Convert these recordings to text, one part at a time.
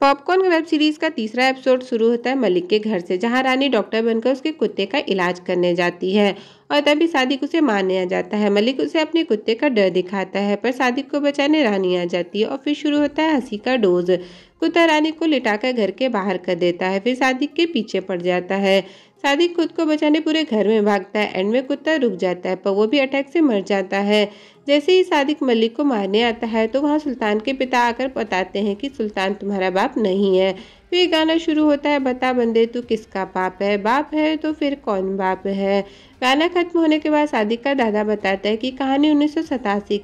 Popcorn web series का तीसरा episode शुरू होता है मलिक के घर से जहां रानी डॉक्टर बनकर उसके कुत्ते का इलाज करने जाती है और तभी सादिक उसे मारने आ जाता है मलिक उसे अपने कुत्ते का डर दिखाता है पर सादिक को बचाने रानी आ जाती है और फिर शुरू होता है हंसी का डोज कुत्ता रानी को लिटाकर घर के बाहर कर देता है फिर सादिक के पीछे पड़ जाता है सादिक खुद को बचाने पूरे घर में भागता है एंड में कुत्ता रुक जाता है पर वो भी अटैक से मर जाता है जैसे ही सादिक मलिक को मारने आता है तो वहाँ सुल्तान के पिता आकर बताते हैं कि सुल्तान तुम्हारा बाप नहीं है फिर तो गाना शुरू होता है बता बंदे तू किसका बाप है बाप है तो फिर कौन बाप है गाना खत्म होने के बाद सादिक का दादा बताता है कि कहानी उन्नीस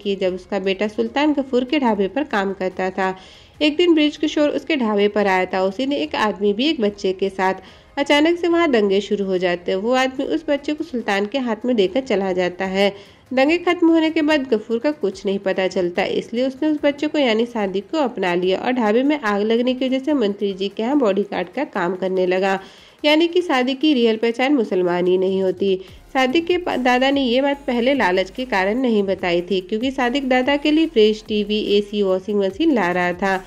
की जब उसका बेटा सुल्तान गफूर के ढाबे पर काम करता था एक दिन ब्रिज किशोर उसके ढाबे पर आया था उसी ने एक आदमी भी एक बच्चे के साथ अचानक से वहाँ दंगे शुरू हो जाते हैं वो आदमी उस बच्चे को सुल्तान के हाथ में देकर चला जाता है दंगे खत्म होने के बाद गफूर का कुछ नहीं पता चलता इसलिए उसने उस बच्चे को यानी शादी को अपना लिया और ढाबे में आग लगने की वजह से मंत्री जी के यहाँ गार्ड का काम करने लगा यानी कि शादी की रियल पहचान मुसलमान ही नहीं होती सादिक के दादा ने ये बात पहले लालच के कारण नहीं बताई थी क्योंकि सादिक दादा के लिए fridge TV AC washing machine ला रहा था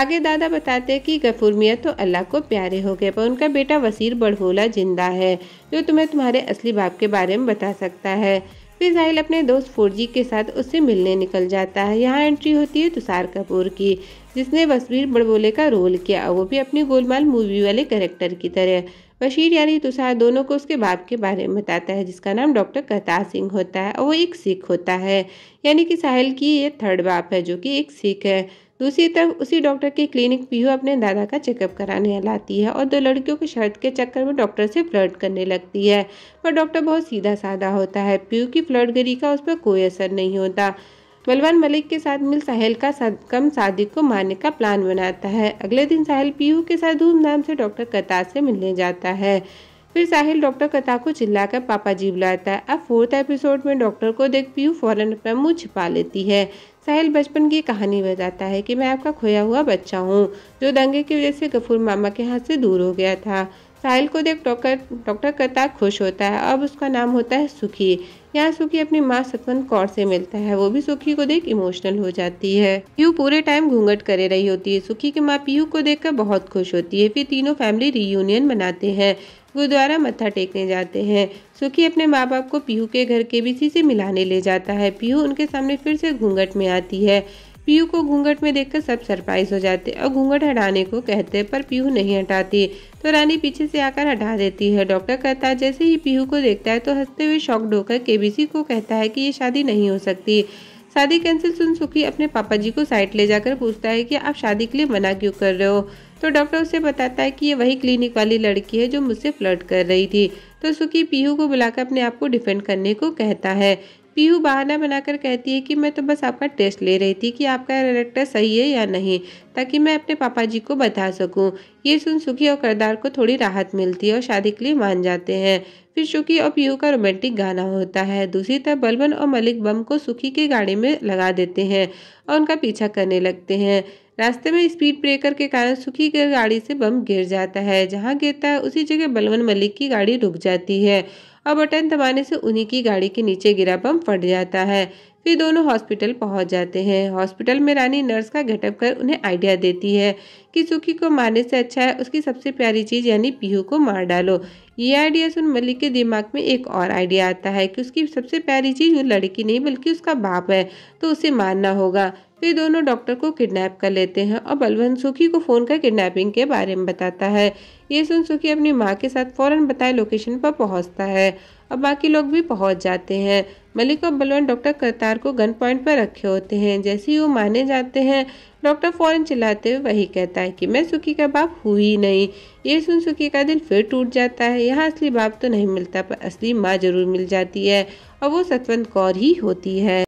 आगे दादा बताते कि गफूर मियाँ तो अल्लाह को प्यारे हो गए पर उनका बेटा वसीर बड़होला जिंदा है जो तुम्हें तुम्हारे असली बाप के बारे में बता सकता है फिर साहिल अपने दोस्त फौजी के साथ उससे मिलने निकल जाता है यहाँ एंट्री होती है तुषार कपूर की जिसने बसवीर बड़बोले का रोल किया वो भी अपनी गोलमाल मूवी वाले कैरेक्टर की तरह बशीर यानी तुषार दोनों को उसके बाप के बारे में बताता है जिसका नाम डॉक्टर करतार सिंह होता है और वो एक सिख होता है यानी कि साहिल की ये थर्ड बाप है जो कि एक सिख है दूसरी तरफ उसी डॉक्टर की क्लिनिक पीहू अपने दादा का चेकअप कराने लाती है और दो लड़कियों की शर्त के चक्कर में डॉक्टर से फ्लर्ट करने लगती है पर डॉक्टर बहुत सीधा साधा होता है पीहू की फ्लर्टगरी का उस पर कोई असर नहीं होता बलवान मलिक के साथ मिल साहिल का कम सादिक को मारने का प्लान बनाता है अगले दिन साहेल पीहू के साथ धूमधाम से डॉक्टर कतार से मिलने जाता है फिर साहिल डॉक्टर कथा को चिल्लाकर पापा जी बुलाता है अब फोर्थ एपिसोड में डॉक्टर को देख पीयू फौरन अपना मुंह छिपा लेती है साहिल बचपन की कहानी बताता है कि मैं आपका खोया हुआ बच्चा हूँ जो दंगे की वजह से गफूर मामा के हाथ से दूर हो गया था साहिल को देख डॉक्टर डॉक्टर कतार खुश होता है अब उसका नाम होता है सुखी यहाँ सुखी अपनी माँ सतवंत कौर से मिलता है वो भी सुखी को देख इमोशनल हो जाती है पीयू पूरे टाइम घूंघट करे रही होती है सुखी की माँ पीयू को देखकर बहुत खुश होती है फिर तीनों फैमिली रीयूनियन मनाते हैं गुरुद्वारा मत्था टेकने जाते हैं सुखी अपने माँ बाप को पीहू के घर के बीसी से मिलाने ले जाता है पीहू उनके सामने फिर से घूंघट में आती है पीहू को घूंघट में देखकर सब सरप्राइज हो जाते और घूंघट हटाने को कहते पर पीहू नहीं हटाती तो रानी पीछे से आकर हटा देती है डॉक्टर कहता है जैसे ही पीहू को देखता है तो हंसते हुए शॉक्ड होकर केबीसी को कहता है कि ये शादी नहीं हो सकती शादी कैंसिल सुन सुखी अपने पापा जी को साइड ले जाकर पूछता है कि आप शादी के लिए मना क्यों कर रहे हो तो डॉक्टर उसे बताता है कि ये वही क्लिनिक वाली लड़की है जो मुझसे फ्लर्ट कर रही थी तो सुखी पीहू को बुलाकर अपने आप को डिफेंड करने को कहता है पीयू बहाना बनाकर कहती है कि मैं तो बस आपका टेस्ट ले रही थी कि आपका रिएक्टर सही है या नहीं ताकि मैं अपने पापा जी को बता सकूं। ये सुन सुखी और करदार को थोड़ी राहत मिलती है और शादी के लिए मान जाते हैं फिर सुखी और पीयू का रोमांटिक गाना होता है दूसरी तरफ बलबन और मलिक बम को सुखी के गाड़ी में लगा देते हैं और उनका पीछा करने लगते हैं रास्ते में स्पीड ब्रेकर के कारण सुखी की गाड़ी से बम गिर जाता है जहाँ गिरता है उसी जगह बलवन मलिक की गाड़ी रुक जाती है और बटन दबाने से उन्हीं की गाड़ी के नीचे गिरा बम फट जाता है फिर दोनों हॉस्पिटल पहुंच जाते हैं हॉस्पिटल में रानी नर्स का गेटअप कर उन्हें आइडिया देती है कि सुखी को मारने से अच्छा है उसकी सबसे प्यारी चीज़ यानी पीहू को मार डालो ये आइडिया सुन मलिक के दिमाग में एक और आइडिया आता है कि उसकी सबसे प्यारी चीज़ वो लड़की नहीं बल्कि उसका बाप है तो उसे मारना होगा ये दोनों डॉक्टर को किडनैप कर लेते हैं और बलवंत सुखी को फ़ोन कर किडनैपिंग के बारे में बताता है ये सुन सुखी अपनी माँ के साथ फ़ौरन बताए लोकेशन पर पहुँचता है और बाकी लोग भी पहुँच जाते हैं मलिक और बलवंत डॉक्टर करतार को गन पॉइंट पर रखे होते हैं जैसे ही वो माने जाते हैं डॉक्टर फ़ौरन चिल्लाते हुए वही कहता है कि मैं सुखी का बाप हूँ ही नहीं ये सुन सुखी का दिल फिर टूट जाता है यहाँ असली बाप तो नहीं मिलता पर असली माँ जरूर मिल जाती है और वो सतवंत कौर ही होती है